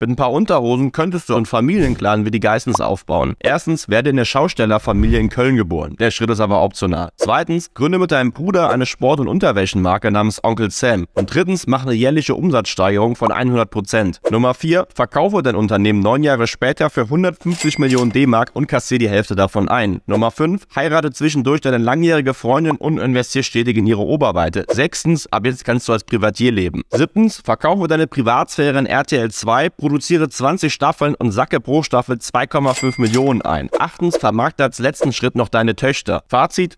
Mit ein paar Unterhosen könntest du einen Familienclan wie die Geissens aufbauen. Erstens, werde in der Schaustellerfamilie in Köln geboren. Der Schritt ist aber optional. Zweitens, gründe mit deinem Bruder eine Sport- und Unterwäschenmarke namens Onkel Sam. Und drittens, mach eine jährliche Umsatzsteigerung von 100%. Nummer 4, verkaufe dein Unternehmen neun Jahre später für 150 Millionen D-Mark und kassier die Hälfte davon ein. Nummer 5, heirate zwischendurch deine langjährige Freundin und investier stetig in ihre Oberweite. Sechstens, ab jetzt kannst du als Privatier leben. Siebtens, verkaufe deine Privatsphäre in RTL 2 produziere 20 Staffeln und sacke pro Staffel 2,5 Millionen ein. Achtens, vermarkte als letzten Schritt noch deine Töchter. Fazit,